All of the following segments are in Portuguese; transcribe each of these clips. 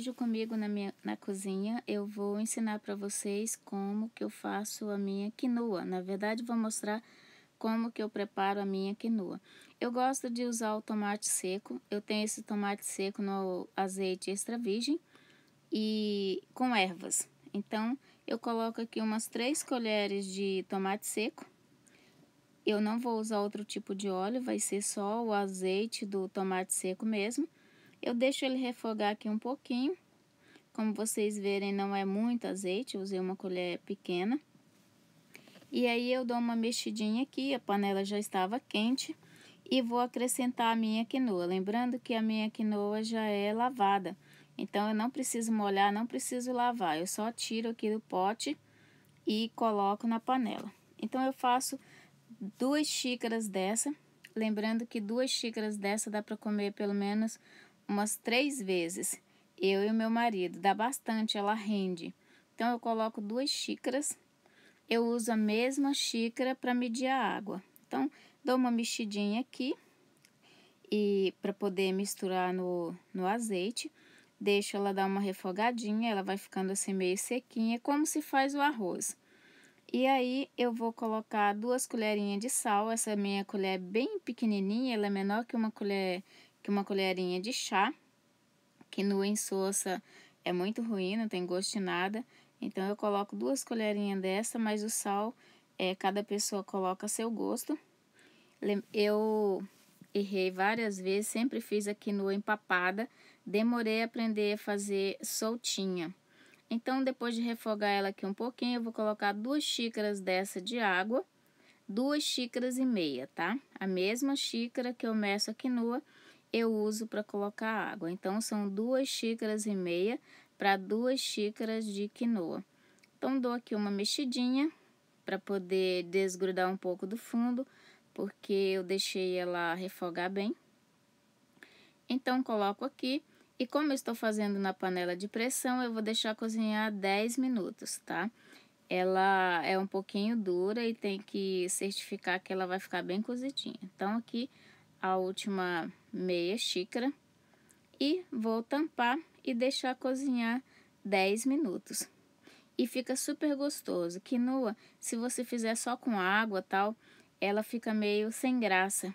hoje comigo na, minha, na cozinha eu vou ensinar para vocês como que eu faço a minha quinoa. Na verdade, vou mostrar como que eu preparo a minha quinoa. Eu gosto de usar o tomate seco. Eu tenho esse tomate seco no azeite extra virgem e com ervas. Então, eu coloco aqui umas 3 colheres de tomate seco. Eu não vou usar outro tipo de óleo, vai ser só o azeite do tomate seco mesmo. Eu deixo ele refogar aqui um pouquinho. Como vocês verem, não é muito azeite, usei uma colher pequena. E aí eu dou uma mexidinha aqui, a panela já estava quente e vou acrescentar a minha quinoa. Lembrando que a minha quinoa já é lavada, então eu não preciso molhar, não preciso lavar. Eu só tiro aqui do pote e coloco na panela. Então eu faço duas xícaras dessa, lembrando que duas xícaras dessa dá para comer pelo menos umas três vezes. Eu e o meu marido, dá bastante, ela rende. Então eu coloco duas xícaras. Eu uso a mesma xícara para medir a água. Então dou uma mexidinha aqui e para poder misturar no, no azeite. Deixo ela dar uma refogadinha, ela vai ficando assim meio sequinha, como se faz o arroz. E aí eu vou colocar duas colherinhas de sal, essa minha colher é bem pequenininha, ela é menor que uma colher que uma colherinha de chá, que no em é muito ruim, não tem gosto de nada. Então eu coloco duas colherinhas dessa, mas o sal é cada pessoa coloca a seu gosto. Eu errei várias vezes, sempre fiz a quinoa empapada, demorei a aprender a fazer soltinha. Então depois de refogar ela aqui um pouquinho, eu vou colocar duas xícaras dessa de água, duas xícaras e meia, tá? A mesma xícara que eu meço a quinoa, eu uso para colocar água. Então, são duas xícaras e meia para duas xícaras de quinoa. Então, dou aqui uma mexidinha para poder desgrudar um pouco do fundo, porque eu deixei ela refogar bem. Então, coloco aqui. E como eu estou fazendo na panela de pressão, eu vou deixar cozinhar 10 minutos, tá? Ela é um pouquinho dura e tem que certificar que ela vai ficar bem cozidinha. Então, aqui a última meia xícara e vou tampar e deixar cozinhar 10 minutos. E fica super gostoso. Quinoa, se você fizer só com água tal, ela fica meio sem graça,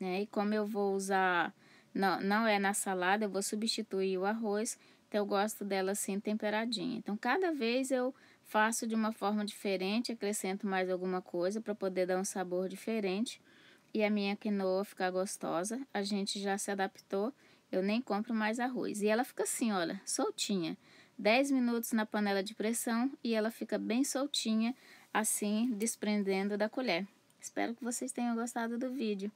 né? E como eu vou usar, não, não é na salada, eu vou substituir o arroz, então eu gosto dela assim temperadinha. Então cada vez eu faço de uma forma diferente, acrescento mais alguma coisa para poder dar um sabor diferente e a minha quinoa ficar gostosa. A gente já se adaptou, eu nem compro mais arroz. E ela fica assim, olha, soltinha. 10 minutos na panela de pressão e ela fica bem soltinha, assim, desprendendo da colher. Espero que vocês tenham gostado do vídeo.